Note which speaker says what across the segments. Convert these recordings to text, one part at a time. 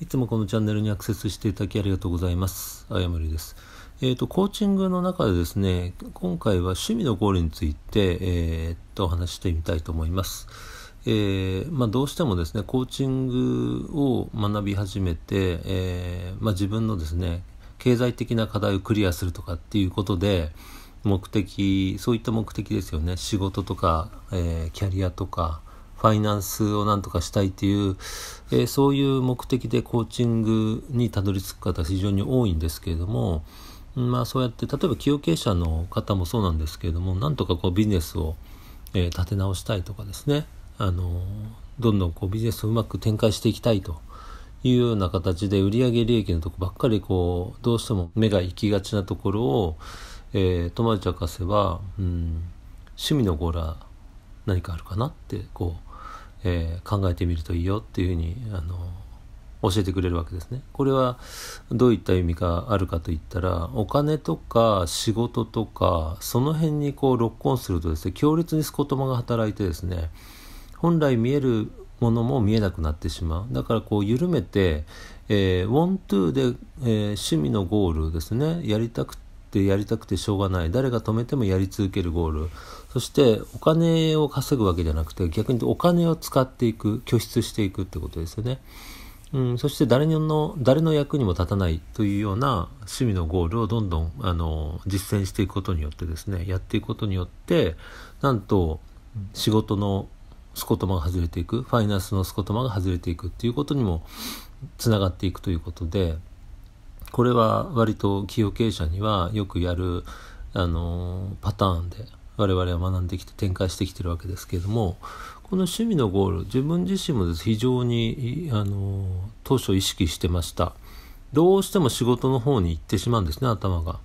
Speaker 1: いつもこのチャンネルにアクセスしていただきありがとうございます。あやむりです。えっ、ー、と、コーチングの中でですね、今回は趣味のゴールについて、えー、っと、お話してみたいと思います。えー、まあ、どうしてもですね、コーチングを学び始めて、えまあ、自分のですね、経済的な課題をクリアするとかっていうことで、目的、そういった目的ですよね。仕事とか、えキャリアとか、ファイナンスをなんとかしたいっていう、えー、そういう目的でコーチングにたどり着く方非常に多いんですけれども、まあ、そうやって例えば企業経営者の方もそうなんですけれどもなんとかこうビジネスを、えー、立て直したいとかですねあのどんどんこうビジネスをうまく展開していきたいというような形で売上利益のとこばっかりこうどうしても目が行きがちなところを、えー、トマルチ博士は、うん、趣味の頃は何かあるかなってこうえー、考えてみるといいよっていうふうにあの教えてくれるわけですね。これはどういった意味があるかといったらお金とか仕事とかその辺にこうロックオンするとですね強烈にスコトマが働いてですね本来見えるものも見えなくなってしまうだからこう緩めて、えー、ワントゥーで、えー、趣味のゴールですねやりたくてってやりたくてしょうがない誰が止めてもやり続けるゴールそしてお金を稼ぐわけじゃなくて逆にお金を使っていく拠出していくってことですよね、うん、そして誰の誰の役にも立たないというような趣味のゴールをどんどんあの実践していくことによってですねやっていくことによってなんと仕事のスコトマが外れていくファイナンスのスコトマが外れていくっていうことにもつながっていくということでこれは割と企業経営者にはよくやる、あのパターンで我々は学んできて展開してきてるわけですけれどもこの趣味のゴール自分自身もです非常に、あの当初意識してましたどうしても仕事の方に行ってしまうんですね頭が。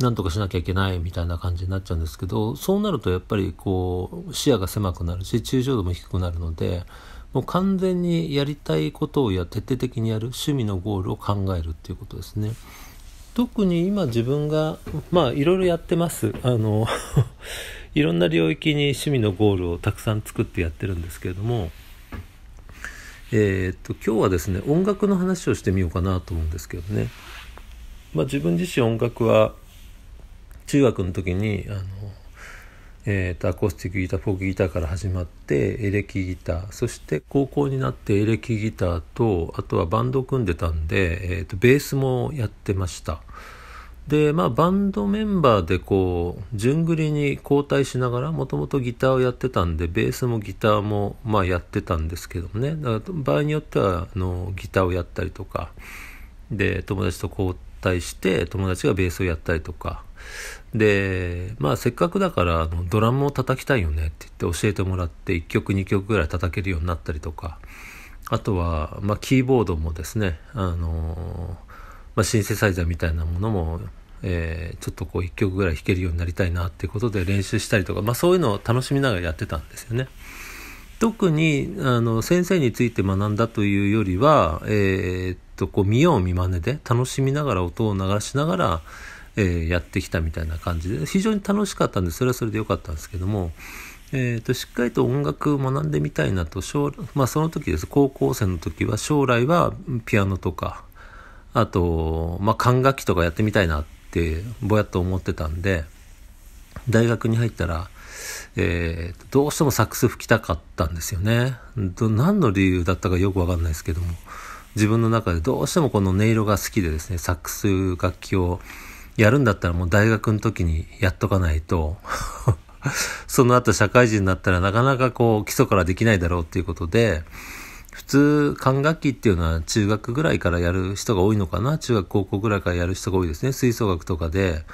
Speaker 1: なんとかしなきゃいけないみたいな感じになっちゃうんですけどそうなるとやっぱりこう視野が狭くなるし抽象度も低くなるのでもう完全にやりたいことをや徹底的にやる趣味のゴールを考えるっていうことですね。特に今自分がまあいろいろやってますあの いろんな領域に趣味のゴールをたくさん作ってやってるんですけれどもえー、っと今日はですね音楽の話をしてみようかなと思うんですけどね、まあ、自分自身音楽は中学の時にあのえーと、アコースティックギターフォークギターから始まってエレキギターそして高校になってエレキギターとあとはバンド組んでたんで、えーとベースもやってましたでまあバンドメンバーでこう順繰りに交代しながらもともとギターをやってたんでベースもギターもまあやってたんですけどもねだから場合によってはあのギターをやったりとかで友達と交代して友達がベースをやったりとかで、まあせっかくだからあのドラムを叩きたいよねって言って教えてもらって1曲2曲ぐらい叩けるようになったりとか、あとは、まあ、キーボードもですね、あのまあ、シンセサイザーみたいなものも、えー、ちょっとこう1曲ぐらい弾けるようになりたいなっていうことで練習したりとか、まあ、そういうのを楽しみながらやってたんですよね。特にあの先生について学んだというよりは、えー、っとこう見よう見まねで楽しみながら音を流しながら、えー、やってきたみたいな感じで、非常に楽しかったんで、それはそれで良かったんですけども、えーと、しっかりと音楽学んでみたいなと将、まあ、その時です高校生の時は将来はピアノとかあと、まあ、管楽器とかやってみたいなってぼやっと思ってたんで大学に入ったら、えー、どうしてもサックス吹きたかったんですよね何の理由だったかよくわかんないですけども自分の中でどうしてもこの音色が好きでですねサックス楽器をやるんだったらもう大学の時にやっとかないと その後社会人になったらなかなかこう基礎からできないだろうっていうことで、普通、管楽器っていうのは中学ぐらいからやる人が多いのかな中学、高校ぐらいからやる人が多いですね。吹奏楽とかで、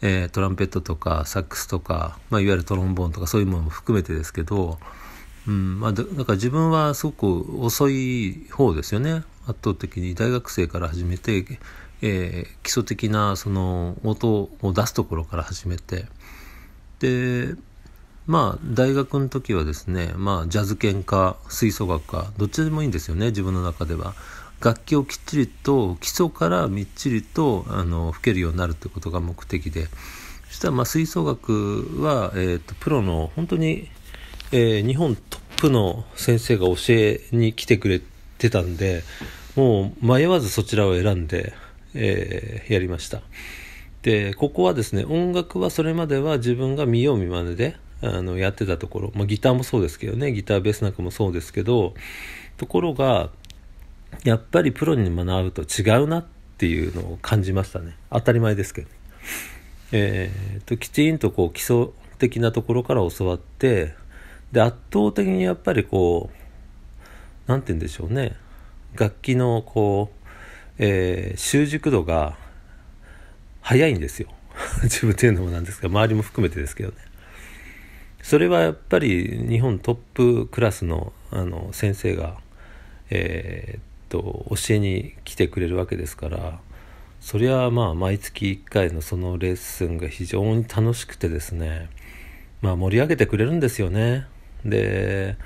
Speaker 1: えー、トランペットとかサックスとか、まあ、いわゆるトロンボーンとかそういうものも含めてですけど、うんまあ、だから自分はすごく遅い方ですよね。圧倒的に大学生から始めて、えー、基礎的なその音を出すところから始めてでまあ大学の時はですね、まあ、ジャズ犬か吹奏楽かどっちでもいいんですよね自分の中では。楽器をきっちりと基礎からみっちりとあの吹けるようになるということが目的でそしたらまあ吹奏楽は、えーと、とプロの本当に、えー、日本トップの先生が教えに来てくれてたんでもう迷わずそちらを選んでえー、やりました。で、ここはですね、音楽はそれまでは自分が見よう見まねで、あの、やってたところ、まあ、ギターもそうですけどね、ギター、ベースなんかもそうですけど、ところが、やっぱりプロに学ぶと違うなっていうのを感じましたね。当たり前ですけど、ね、えー、と、きちんとこう、基礎的なところから教わって、で、圧倒的にやっぱりこう、何て言うんでしょうね、楽器のこう、えー、習熟度が早いんですよ 自分ていうのもなんですが周りも含めてですけどねそれはやっぱり日本トップクラスのあの先生が、えー、っと教えに来てくれるわけですからそりゃまあ毎月1回のそのレッスンが非常に楽しくてですねまあ盛り上げてくれるんですよねで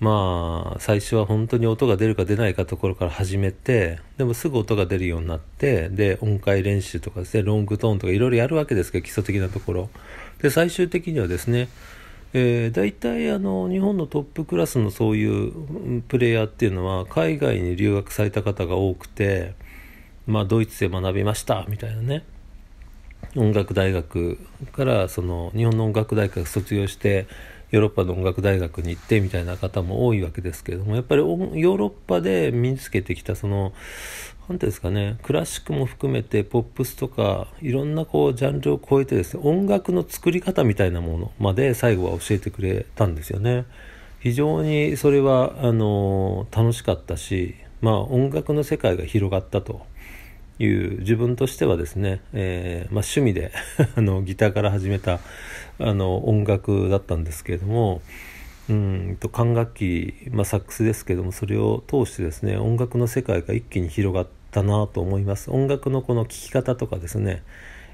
Speaker 1: まあ最初は本当に音が出るか出ないかところから始めてでもすぐ音が出るようになってで音階練習とかですねロングトーンとかいろいろやるわけですけど基礎的なところで最終的にはですね、えー、大体あの日本のトップクラスのそういうプレイヤーっていうのは海外に留学された方が多くてまあドイツで学びましたみたいなね音楽大学からその日本の音楽大学卒業してヨーロッパの音楽大学に行ってみたいな方も多いわけですけれどもやっぱりヨーロッパで身につけてきたその何ていうんですかねクラシックも含めてポップスとかいろんなこうジャンルを超えてですね音楽の作り方みたいなものまで最後は教えてくれたんですよね。非常にそれはあの楽しかったし、まあ、音楽の世界が広がったという自分としてはですね、えー、まあ、趣味で あのギターから始めたあの音楽だったんですけれどもうんと管楽器、まあ、サックスですけどもそれを通してですね音楽の世界が一気に広がったなと思います音楽のこの聴き方とかですね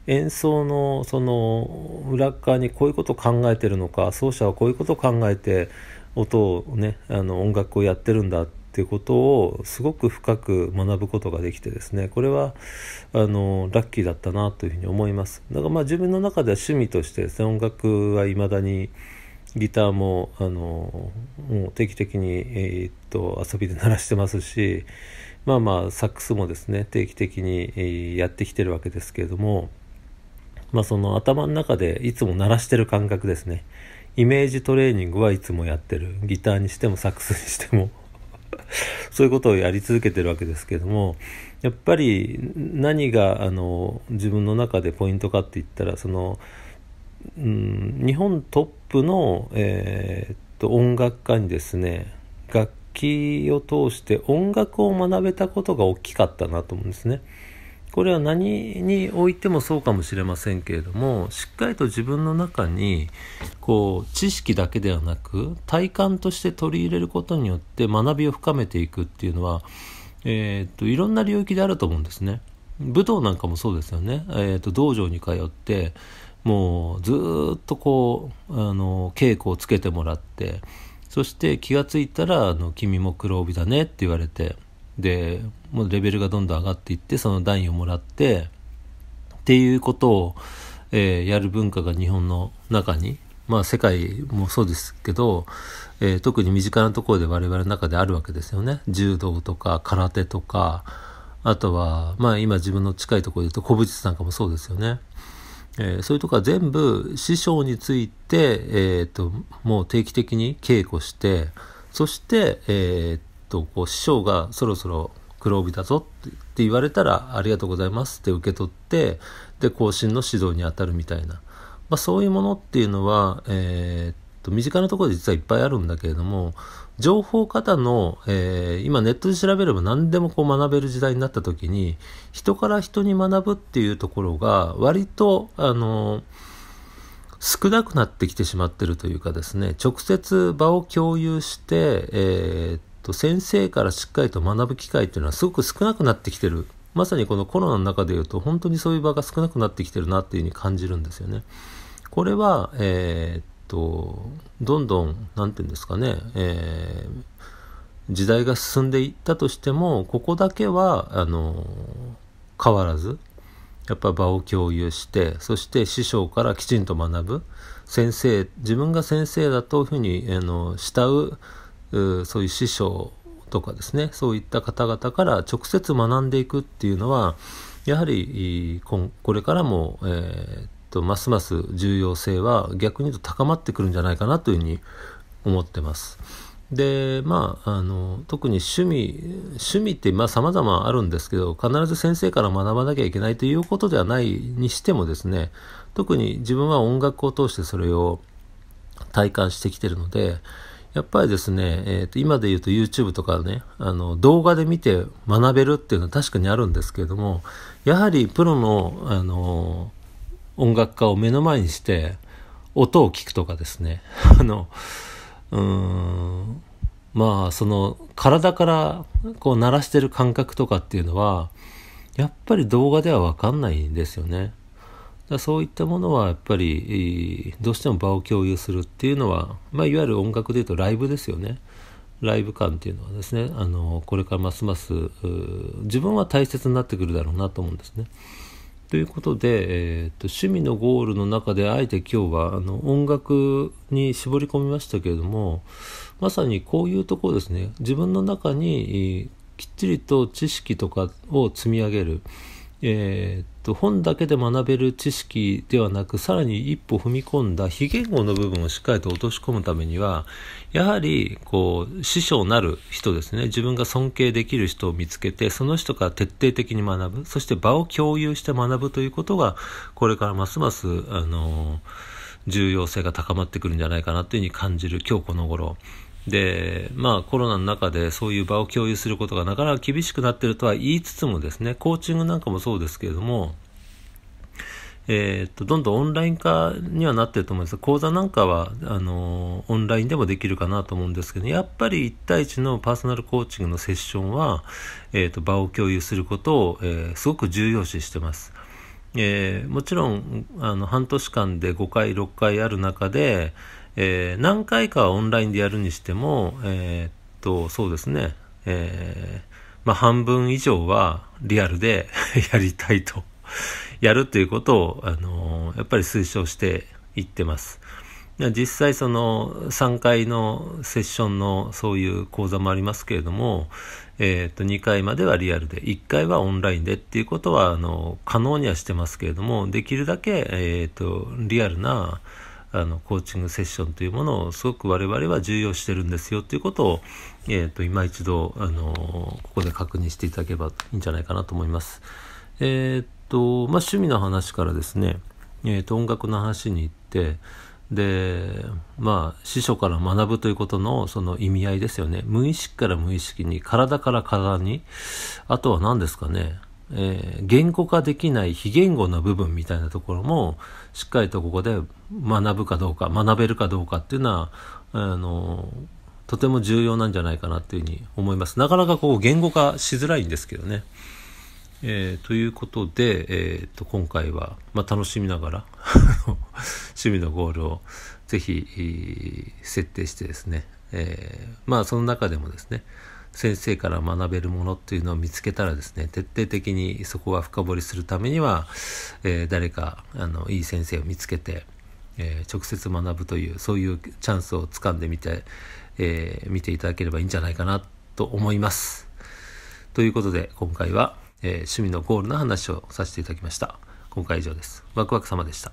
Speaker 1: 演奏のその裏側にこういうことを考えてるのか奏者はこういうことを考えて音をねあの音楽をやってるんだっていうことをすごく深く学ぶことができてですねこれはあのラッキーだったなというふうに思いますだからまあ自分の中では趣味としてですね音楽はいまだにギターもあのもう定期的に、えー、っと遊びで鳴らしてますしまあまあサックスもですね定期的に、やってきてるわけですけれどもまあその頭の中でいつも鳴らしてる感覚ですねイメージトレーニングはいつもやってるギターにしてもサックスにしても そういうことをやり続けてるわけですけどもやっぱり何があの自分の中でポイントかって言ったらその、うん、日本トップの、えー、っと音楽家にですね楽器を通して音楽を学べたことが大きかったなと思うんですね。これは何においてもそうかもしれませんけれどもしっかりと自分の中にこう知識だけではなく体感として取り入れることによって学びを深めていくっていうのは、えーと、いろんな領域であると思うんですね。武道なんかもそうですよね、えーと、と道場に通ってもうずっとこうあの稽古をつけてもらってそして気が付いたらあの「君も黒帯だね」って言われて。でもうレベルがどんどん上がっていってその段位をもらってっていうことを、えー、やる文化が日本の中にまあ世界もそうですけど、えー、特に身近なところで我々の中であるわけですよね柔道とか空手とかあとはまあ今自分の近いところで言うと古武術なんかもそうですよね。えー、そういうとこは全部師匠について、えーと、もう定期的に稽古してそして、えー、とこう師匠がそろそろ黒帯だぞって言われたらありがとうございますって受け取ってで新の指導に当たるみたいな、まあ、そういうものっていうのは、えー、と身近なところで実はいっぱいあるんだけれども情報型の、えー、今ネットで調べれば何でもこう学べる時代になった時に人から人に学ぶっていうところが割とあの少なくなってきてしまってるというかですね直接場を共有して、えー、と先生からしっかりと学ぶ機会っていうのはすごく少なくなってきてる。まさにこのコロナの中でいうと本当にそういう場が少なくなってきてるなっていうふうに感じるんですよね。これは、えー、っと、どんどん、なんていうんですかね、えー、時代が進んでいったとしても、ここだけは、あの、変わらず、やっぱ場を共有して、そして師匠からきちんと学ぶ。先生、自分が先生だというふうに、あの、慕うそういう師匠とかですねそういった方々から直接学んでいくっていうのはやはりこれからも、えー、とますます重要性は逆に言うと高まってくるんじゃないかなというふうに思ってます。でまあ、あの特に趣味趣味ってさまざ、あ、まあるんですけど必ず先生から学ばなきゃいけないということではないにしてもですね特に自分は音楽を通してそれを体感してきてるので、やっぱりですね、えー、と今で言うと YouTube とかね、あの動画で見て学べるっていうのは確かにあるんですけれども、やはりプロの、あの音楽家を目の前にして、音を聞くとかですね、あの、うん、まあ、その、体からこう鳴らしてる感覚とかっていうのは、やっぱり動画ではわかんないんですよね。だそういったものはやっぱりどうしても場を共有するっていうのは、まあ、いわゆる音楽でいうとライブですよねライブ感っていうのはですねあのこれからますます自分は大切になってくるだろうなと思うんですね。ということで、えーと趣味のゴールの中であえて今日はあの音楽に絞り込みましたけれどもまさにこういうところですね自分の中にきっちりと知識とかを積み上げる。えー、っと本だけで学べる知識ではなくさらに一歩踏み込んだ非言語の部分をしっかりと落とし込むためにはやはりこう師匠なる人ですね自分が尊敬できる人を見つけてその人から徹底的に学ぶそして場を共有して学ぶということがこれからますますあの重要性が高まってくるんじゃないかなというふうに感じる今日この頃。で、まあコロナの中でそういう場を共有することがなかなか厳しくなってるとは言いつつもですね、コーチングなんかもそうですけれども、えー、っと、どんどんオンライン化にはなってると思うんです講座なんかは、あの、オンラインでもできるかなと思うんですけど、やっぱり1対1のパーソナルコーチングのセッションは、えー、っと、場を共有することを、えー、すごく重要視してます。えもちろん、あの、半年間で5回、6回ある中で、えー、何回かオンラインでやるにしても、えー、っと、そうですね、えー、まあ、半分以上はリアルで やりたいと、やるということを、あのー、やっぱり推奨していってます。実際その3回のセッションのそういう講座もありますけれども、えっ、ー、と2回まではリアルで1回はオンラインでっていうことはあの可能にはしてますけれどもできるだけ、えっ、ー、とリアルな、あのコーチングセッションというものをすごく我々は重要してるんですよということを、えーと、今一度、あのここで確認していただければいいんじゃないかなと思います。えっ、ー、と、まあ、趣味の話からですね、えーと、と音楽の話に行ってでまあ師匠から学ぶということのその意味合いですよね無意識から無意識に体から体にあとは何ですかねえー、言語化できない非言語な部分みたいなところもしっかりとここで学ぶかどうか学べるかどうかっていうのはあのとても重要なんじゃないかなっていうふうに思いますなかなかこう言語化しづらいんですけどね。えー、ということで、えーと、と今回は、まあ、楽しみながら 趣味のゴールをぜひ設定してですね、えー、まあその中でもですね先生から学べるものっていうのを見つけたらですね徹底的にそこは深掘りするためには、えー、誰かあのいい先生を見つけて、えー、直接学ぶというそういうチャンスをつかんでみて、えー、見ていただければいいんじゃないかなと思います。ということで今回は、え趣味のゴールの話をさせていただきました。今回以上です。ワクワク様でした。